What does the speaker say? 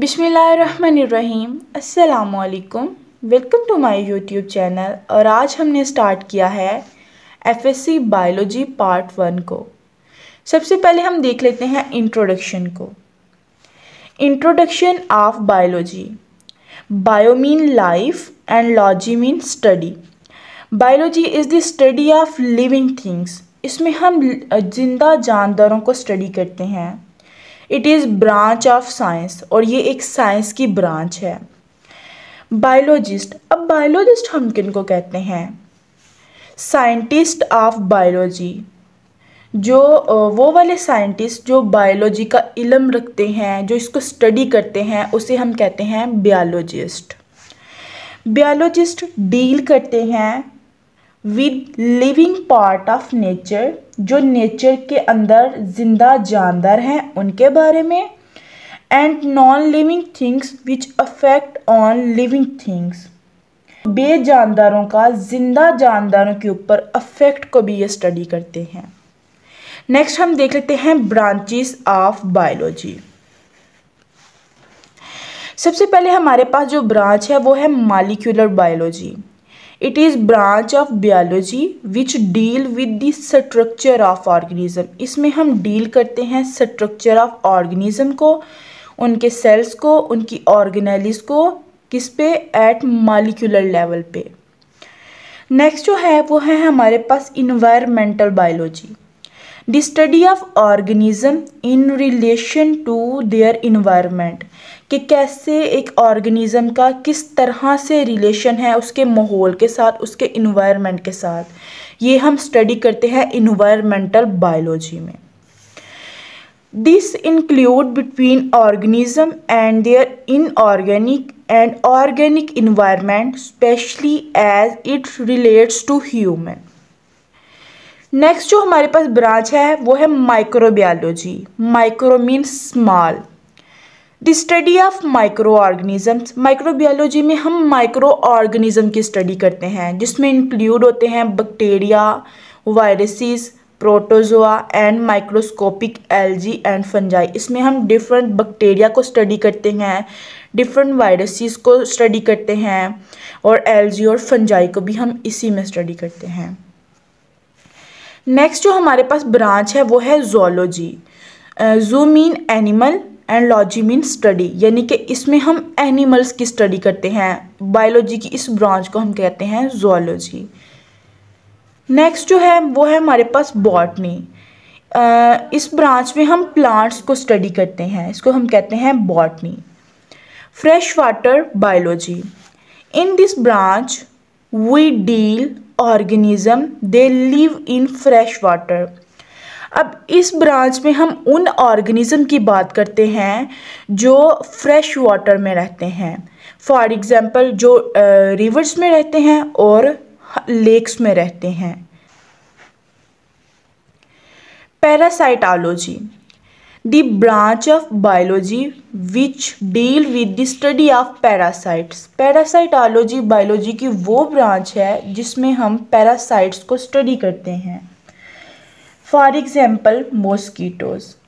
बिसमीम् अल्लाम welcome to my YouTube channel और आज हमने स्टार्ट किया है एफएससी बायोलॉजी पार्ट वन को सबसे पहले हम देख लेते हैं इंट्रोडक्शन को introduction of biology bio mean life and logy mean study biology is the study of living things इसमें हम जिंदा जानदारों को स्टडी करते हैं it is branch of science और ये एक साइंस की ब्रांच है बायोलॉजिस्ट अब बायोलॉजिस्ट हम किन को कहते हैं साइंटिस्ट ऑफ बायोलॉजी जो वो वाले साइंटिस्ट जो बायोलॉजी का इलम रखते हैं जो इसको स्टडी करते हैं उसे हम कहते हैं बायोलॉजिस्ट बायोलॉजिस्ट डील करते हैं with living part of nature जो नेचर के अंदर जिंदा जानदार हैं उनके बारे में and non living things which affect on living things बे जानदारों का जिंदा जानदारों के ऊपर अफेक्ट को भी ये स्टडी करते हैं नेक्स्ट हम देख लेते हैं ब्रांचेस ऑफ बायोलॉजी सबसे पहले हमारे पास जो ब्रांच है वो है molecular biology it is branch of biology which deal with the structure of organism इसमें हम डील करते हैं स्ट्रक्चर ऑफ ऑर्गेनिज्म को उनके सेल्स को उनकी ऑर्गेनाइज को किस पे एट मालिकुलर लेवल पे नेक्स्ट जो है वो है हमारे पास environmental biology the study of organism in relation to their environment कि कैसे एक ऑर्गेनिज्म का किस तरह से रिलेशन है उसके माहौल के साथ उसके इन्वायरमेंट के साथ ये हम स्टडी करते हैं इन्वायरमेंटल बायोलॉजी में this include between organism and their inorganic and organic environment specially as it relates to human next जो हमारे पास ब्रांच है वो है microbiology micro mean small the study of micro organisms microbiology में हम माइक्रो ऑर्गेनिज्म की स्टडी करते हैं जिसमें इंक्लूड होते हैं bacteria viruses protozoa and microscopic algae and fungi इसमें हम डिफरेंट बैक्टीरिया को स्टडी करते हैं डिफरेंट वायरसेस को स्टडी करते हैं और एलजी और फंजाई को भी हम इसी में स्टडी करते हैं नेक्स्ट जो हमारे पास ब्रांच है वो है zoology zoo mean animal and logy mean study यानी कि इसमें हम एनिमल्स की स्टडी करते हैं बायोलॉजी की इस ब्रांच को हम कहते हैं जोलॉजी नेक्स्ट जो है वो है हमारे पास बॉटनी इस ब्रांच में हम प्लांट्स को स्टडी करते हैं इसको हम कहते हैं botany fresh water biology in this branch we deal organism they live in fresh water अब इस ब्रांच में हम उन ऑर्गेनिज़म की बात करते हैं जो फ्रेश वाटर में रहते हैं फॉर एग्ज़ाम्पल जो रिवर्स में रहते हैं और लेक्स में रहते हैं पैरासाइटालोजी the branch of biology which deal with the study of parasites parasitology biology की वो branch है जिसमें हम parasites को study करते हैं for example mosquitoes